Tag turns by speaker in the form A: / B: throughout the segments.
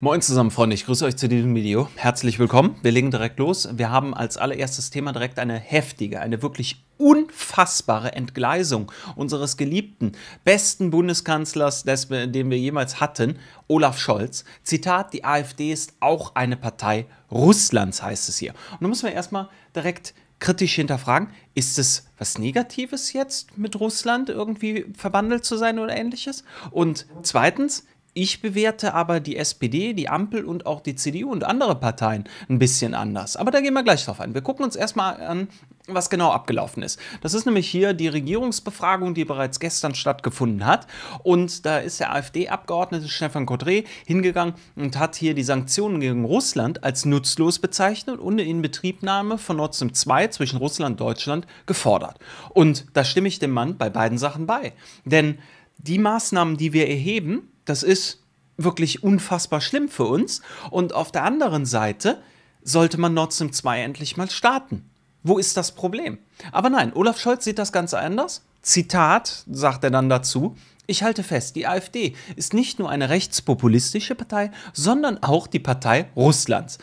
A: Moin zusammen, Freunde. Ich grüße euch zu diesem Video. Herzlich willkommen. Wir legen direkt los. Wir haben als allererstes Thema direkt eine heftige, eine wirklich unfassbare Entgleisung unseres geliebten, besten Bundeskanzlers, des, den wir jemals hatten, Olaf Scholz. Zitat, die AfD ist auch eine Partei Russlands, heißt es hier. Und da müssen wir erstmal direkt kritisch hinterfragen, ist es was Negatives jetzt mit Russland irgendwie verwandelt zu sein oder ähnliches? Und zweitens, ich bewerte aber die SPD, die Ampel und auch die CDU und andere Parteien ein bisschen anders. Aber da gehen wir gleich drauf ein. Wir gucken uns erstmal an, was genau abgelaufen ist. Das ist nämlich hier die Regierungsbefragung, die bereits gestern stattgefunden hat. Und da ist der AfD-Abgeordnete Stefan Kodré hingegangen und hat hier die Sanktionen gegen Russland als nutzlos bezeichnet und eine Inbetriebnahme von Nord Stream 2 zwischen Russland und Deutschland gefordert. Und da stimme ich dem Mann bei beiden Sachen bei. Denn die Maßnahmen, die wir erheben, das ist wirklich unfassbar schlimm für uns. Und auf der anderen Seite sollte man Nord Stream 2 endlich mal starten. Wo ist das Problem? Aber nein, Olaf Scholz sieht das ganz anders. Zitat sagt er dann dazu. Ich halte fest, die AfD ist nicht nur eine rechtspopulistische Partei, sondern auch die Partei Russlands.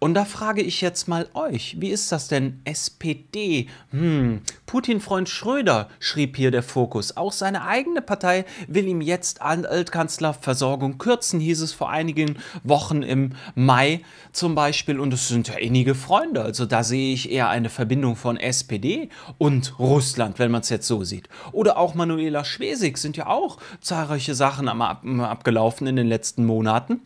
A: Und da frage ich jetzt mal euch, wie ist das denn SPD? Hm, Putin-Freund Schröder, schrieb hier der Fokus. Auch seine eigene Partei will ihm jetzt Altkanzler Versorgung kürzen, hieß es vor einigen Wochen im Mai zum Beispiel. Und es sind ja innige Freunde. Also da sehe ich eher eine Verbindung von SPD und Russland, wenn man es jetzt so sieht. Oder auch Manuela Schwesig sind ja auch zahlreiche Sachen am, ab, abgelaufen in den letzten Monaten.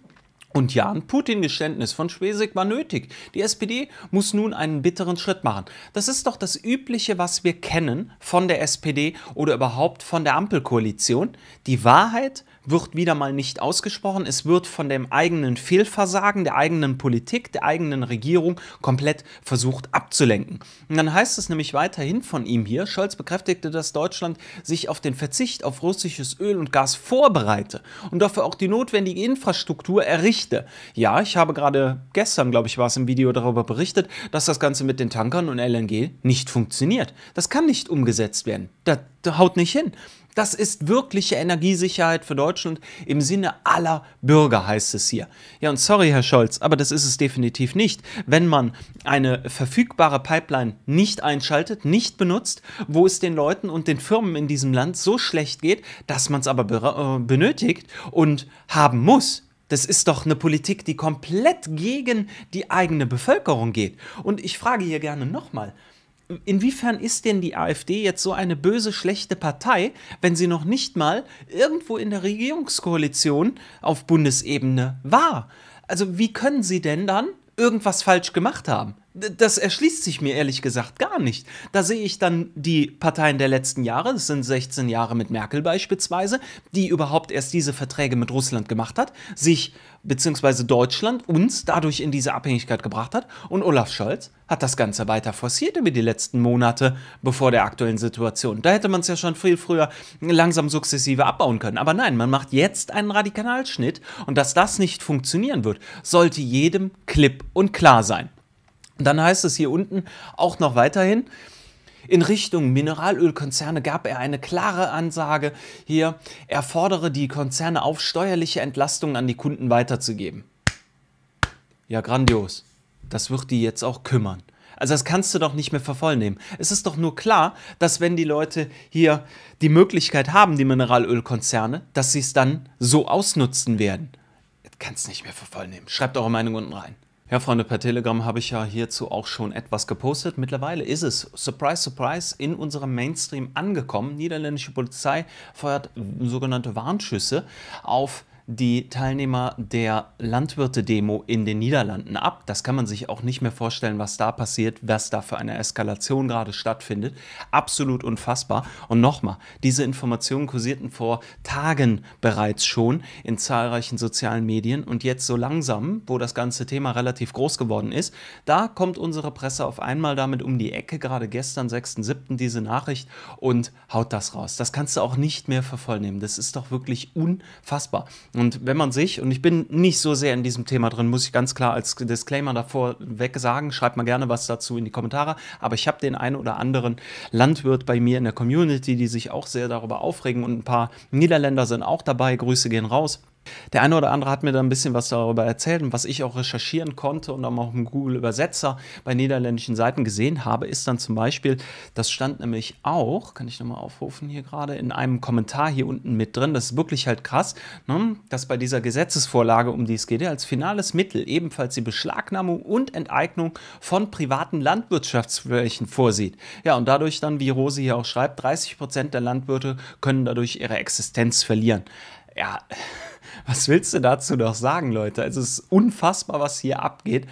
A: Und ja, ein Putin-Geständnis von Schwesig war nötig. Die SPD muss nun einen bitteren Schritt machen. Das ist doch das Übliche, was wir kennen von der SPD oder überhaupt von der Ampelkoalition. Die Wahrheit wird wieder mal nicht ausgesprochen. Es wird von dem eigenen Fehlversagen, der eigenen Politik, der eigenen Regierung komplett versucht abzulenken. Und dann heißt es nämlich weiterhin von ihm hier, Scholz bekräftigte, dass Deutschland sich auf den Verzicht auf russisches Öl und Gas vorbereite und dafür auch die notwendige Infrastruktur errichte. Ja, ich habe gerade gestern, glaube ich, war es im Video darüber berichtet, dass das Ganze mit den Tankern und LNG nicht funktioniert. Das kann nicht umgesetzt werden. Das haut nicht hin. Das ist wirkliche Energiesicherheit für Deutschland im Sinne aller Bürger, heißt es hier. Ja, und sorry, Herr Scholz, aber das ist es definitiv nicht. Wenn man eine verfügbare Pipeline nicht einschaltet, nicht benutzt, wo es den Leuten und den Firmen in diesem Land so schlecht geht, dass man es aber äh, benötigt und haben muss, das ist doch eine Politik, die komplett gegen die eigene Bevölkerung geht. Und ich frage hier gerne nochmal, inwiefern ist denn die AfD jetzt so eine böse, schlechte Partei, wenn sie noch nicht mal irgendwo in der Regierungskoalition auf Bundesebene war? Also wie können sie denn dann irgendwas falsch gemacht haben? das erschließt sich mir ehrlich gesagt gar nicht. Da sehe ich dann die Parteien der letzten Jahre, das sind 16 Jahre mit Merkel beispielsweise, die überhaupt erst diese Verträge mit Russland gemacht hat, sich bzw. Deutschland uns dadurch in diese Abhängigkeit gebracht hat und Olaf Scholz hat das Ganze weiter forciert über die letzten Monate bevor der aktuellen Situation. Da hätte man es ja schon viel früher langsam sukzessive abbauen können. Aber nein, man macht jetzt einen Radikalschnitt und dass das nicht funktionieren wird, sollte jedem klipp und klar sein. Und dann heißt es hier unten auch noch weiterhin, in Richtung Mineralölkonzerne gab er eine klare Ansage hier, er fordere die Konzerne auf, steuerliche Entlastungen an die Kunden weiterzugeben. Ja, grandios. Das wird die jetzt auch kümmern. Also das kannst du doch nicht mehr vervollnehmen. Es ist doch nur klar, dass wenn die Leute hier die Möglichkeit haben, die Mineralölkonzerne, dass sie es dann so ausnutzen werden. Das kannst du nicht mehr vervollnehmen. Schreibt eure Meinung unten rein. Ja, Freunde, per Telegram habe ich ja hierzu auch schon etwas gepostet. Mittlerweile ist es, surprise, surprise, in unserem Mainstream angekommen. Niederländische Polizei feuert sogenannte Warnschüsse auf die Teilnehmer der Landwirte-Demo in den Niederlanden ab. Das kann man sich auch nicht mehr vorstellen, was da passiert, was da für eine Eskalation gerade stattfindet. Absolut unfassbar. Und nochmal, diese Informationen kursierten vor Tagen bereits schon in zahlreichen sozialen Medien. Und jetzt so langsam, wo das ganze Thema relativ groß geworden ist, da kommt unsere Presse auf einmal damit um die Ecke, gerade gestern, 6.7., diese Nachricht und haut das raus. Das kannst du auch nicht mehr vervollnehmen. Das ist doch wirklich unfassbar. Und wenn man sich, und ich bin nicht so sehr in diesem Thema drin, muss ich ganz klar als Disclaimer davor weg sagen, schreibt mal gerne was dazu in die Kommentare, aber ich habe den einen oder anderen Landwirt bei mir in der Community, die sich auch sehr darüber aufregen und ein paar Niederländer sind auch dabei, Grüße gehen raus. Der eine oder andere hat mir da ein bisschen was darüber erzählt und was ich auch recherchieren konnte und auch im Google Übersetzer bei niederländischen Seiten gesehen habe, ist dann zum Beispiel, das stand nämlich auch, kann ich nochmal aufrufen hier gerade, in einem Kommentar hier unten mit drin, das ist wirklich halt krass, ne, dass bei dieser Gesetzesvorlage, um die es geht, als finales Mittel ebenfalls die Beschlagnahmung und Enteignung von privaten Landwirtschaftsflächen vorsieht. Ja, und dadurch dann, wie Rosi hier auch schreibt, 30 Prozent der Landwirte können dadurch ihre Existenz verlieren. Ja, was willst du dazu noch sagen, Leute? Also es ist unfassbar, was hier abgeht.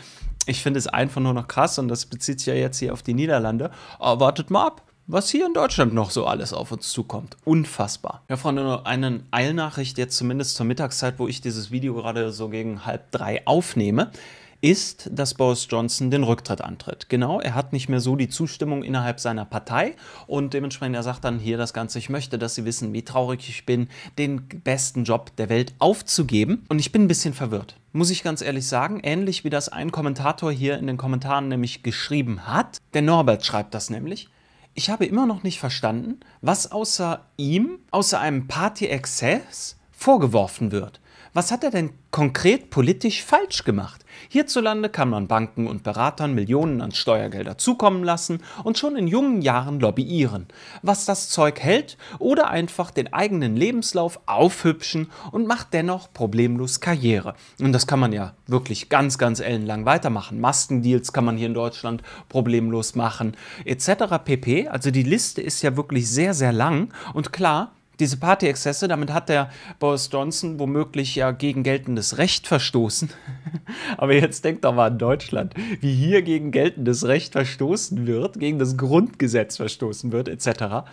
A: Ich finde es einfach nur noch krass und das bezieht sich ja jetzt hier auf die Niederlande. Aber oh, wartet mal ab was hier in Deutschland noch so alles auf uns zukommt. Unfassbar. Ja, Freunde, nur eine Eilnachricht jetzt zumindest zur Mittagszeit, wo ich dieses Video gerade so gegen halb drei aufnehme ist, dass Boris Johnson den Rücktritt antritt. Genau, er hat nicht mehr so die Zustimmung innerhalb seiner Partei und dementsprechend er sagt dann hier das Ganze, ich möchte, dass Sie wissen, wie traurig ich bin, den besten Job der Welt aufzugeben. Und ich bin ein bisschen verwirrt muss ich ganz ehrlich sagen, ähnlich wie das ein Kommentator hier in den Kommentaren nämlich geschrieben hat. Der Norbert schreibt das nämlich. Ich habe immer noch nicht verstanden, was außer ihm, außer einem Party-Exzess vorgeworfen wird. Was hat er denn konkret politisch falsch gemacht? Hierzulande kann man Banken und Beratern Millionen an Steuergelder zukommen lassen und schon in jungen Jahren lobbyieren, was das Zeug hält oder einfach den eigenen Lebenslauf aufhübschen und macht dennoch problemlos Karriere. Und das kann man ja wirklich ganz, ganz ellenlang weitermachen. Maskendeals kann man hier in Deutschland problemlos machen, etc. pp. Also die Liste ist ja wirklich sehr, sehr lang und klar, diese Partyexzesse, damit hat der Boris Johnson womöglich ja gegen geltendes Recht verstoßen. Aber jetzt denkt doch mal an Deutschland, wie hier gegen geltendes Recht verstoßen wird, gegen das Grundgesetz verstoßen wird, etc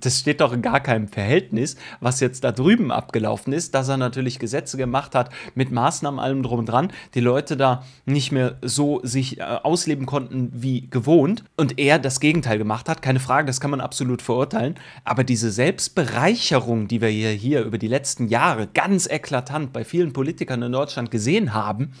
A: das steht doch in gar keinem Verhältnis, was jetzt da drüben abgelaufen ist, dass er natürlich Gesetze gemacht hat mit Maßnahmen allem drum und dran, die Leute da nicht mehr so sich äh, ausleben konnten wie gewohnt und er das Gegenteil gemacht hat, keine Frage, das kann man absolut verurteilen, aber diese Selbstbereicherung, die wir hier, hier über die letzten Jahre ganz eklatant bei vielen Politikern in Deutschland gesehen haben,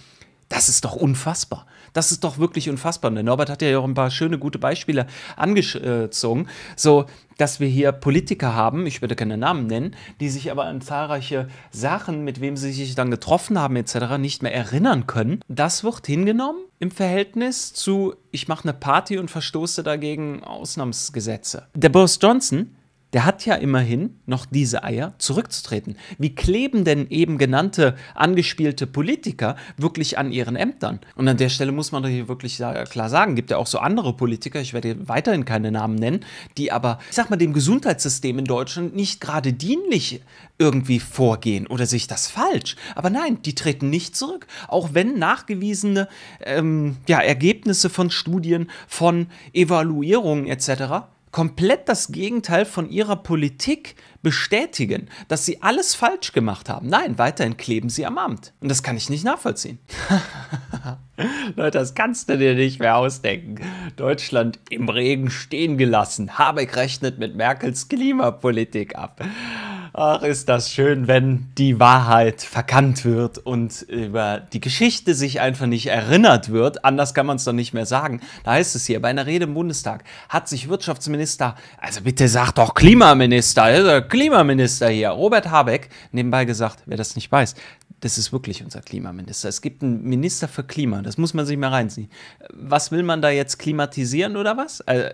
A: das ist doch unfassbar. Das ist doch wirklich unfassbar. Und der Norbert hat ja auch ein paar schöne, gute Beispiele angezogen, so dass wir hier Politiker haben, ich würde keine Namen nennen, die sich aber an zahlreiche Sachen, mit wem sie sich dann getroffen haben etc., nicht mehr erinnern können. Das wird hingenommen im Verhältnis zu, ich mache eine Party und verstoße dagegen Ausnahmsgesetze. Der Boris Johnson der hat ja immerhin noch diese Eier zurückzutreten. Wie kleben denn eben genannte angespielte Politiker wirklich an ihren Ämtern? Und an der Stelle muss man doch hier wirklich klar sagen, gibt ja auch so andere Politiker, ich werde weiterhin keine Namen nennen, die aber, ich sag mal, dem Gesundheitssystem in Deutschland nicht gerade dienlich irgendwie vorgehen oder sich das falsch. Aber nein, die treten nicht zurück, auch wenn nachgewiesene ähm, ja, Ergebnisse von Studien, von Evaluierungen etc komplett das Gegenteil von ihrer Politik bestätigen, dass sie alles falsch gemacht haben. Nein, weiterhin kleben sie am Amt. Und das kann ich nicht nachvollziehen. Leute, das kannst du dir nicht mehr ausdenken. Deutschland im Regen stehen gelassen. Habeck rechnet mit Merkels Klimapolitik ab. Ach, ist das schön, wenn die Wahrheit verkannt wird und über die Geschichte sich einfach nicht erinnert wird. Anders kann man es doch nicht mehr sagen. Da heißt es hier, bei einer Rede im Bundestag hat sich Wirtschaftsminister, also bitte sag doch Klimaminister, äh, Klimaminister hier, Robert Habeck, nebenbei gesagt, wer das nicht weiß, das ist wirklich unser Klimaminister. Es gibt einen Minister für Klima, das muss man sich mal reinziehen. Was will man da jetzt klimatisieren oder was? Also,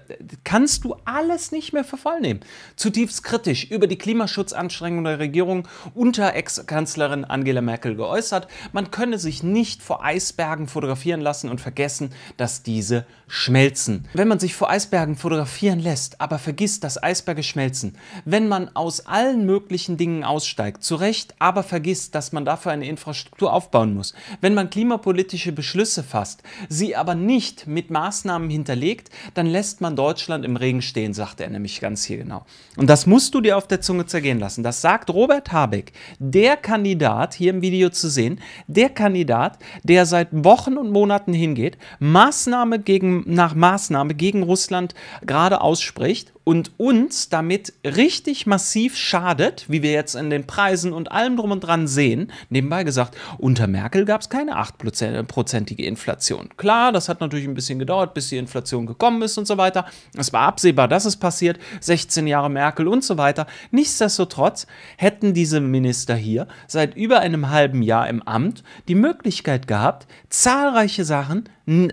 A: kannst du alles nicht mehr für voll nehmen. Zutiefst kritisch über die Klimaschutzanstrengungen der Regierung unter Ex-Kanzlerin Angela Merkel geäußert, man könne sich nicht vor Eisbergen fotografieren lassen und vergessen, dass diese schmelzen. Wenn man sich vor Eisbergen fotografieren lässt, aber vergisst, dass Eisberge schmelzen, wenn man aus allen möglichen Dingen aussteigt, zu Recht, aber vergisst, dass man dafür ein eine Infrastruktur aufbauen muss. Wenn man klimapolitische Beschlüsse fasst, sie aber nicht mit Maßnahmen hinterlegt, dann lässt man Deutschland im Regen stehen, sagt er nämlich ganz hier genau. Und das musst du dir auf der Zunge zergehen lassen. Das sagt Robert Habeck, der Kandidat, hier im Video zu sehen, der Kandidat, der seit Wochen und Monaten hingeht, Maßnahme gegen, nach Maßnahme gegen Russland gerade ausspricht und uns damit richtig massiv schadet, wie wir jetzt in den Preisen und allem drum und dran sehen, neben nebenbei gesagt, unter Merkel gab es keine 8-prozentige Inflation. Klar, das hat natürlich ein bisschen gedauert, bis die Inflation gekommen ist und so weiter. Es war absehbar, dass es passiert. 16 Jahre Merkel und so weiter. Nichtsdestotrotz hätten diese Minister hier seit über einem halben Jahr im Amt die Möglichkeit gehabt, zahlreiche Sachen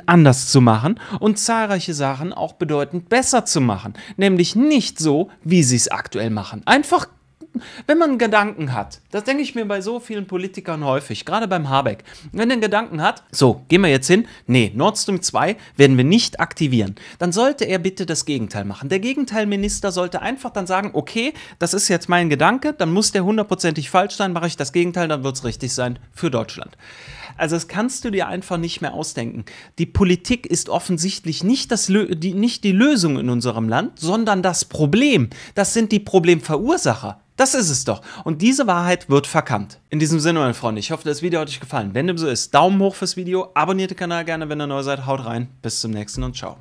A: anders zu machen und zahlreiche Sachen auch bedeutend besser zu machen. Nämlich nicht so, wie sie es aktuell machen. Einfach wenn man Gedanken hat, das denke ich mir bei so vielen Politikern häufig, gerade beim Habeck, wenn er Gedanken hat, so, gehen wir jetzt hin, nee, Nord Stream 2 werden wir nicht aktivieren, dann sollte er bitte das Gegenteil machen. Der Gegenteilminister sollte einfach dann sagen, okay, das ist jetzt mein Gedanke, dann muss der hundertprozentig falsch sein, mache ich das Gegenteil, dann wird es richtig sein für Deutschland. Also das kannst du dir einfach nicht mehr ausdenken. Die Politik ist offensichtlich nicht, das, die, nicht die Lösung in unserem Land, sondern das Problem. Das sind die Problemverursacher. Das ist es doch. Und diese Wahrheit wird verkannt. In diesem Sinne, meine Freunde, ich hoffe, das Video hat euch gefallen. Wenn dem so ist, Daumen hoch fürs Video, abonniert den Kanal gerne, wenn ihr neu seid, haut rein, bis zum nächsten und ciao.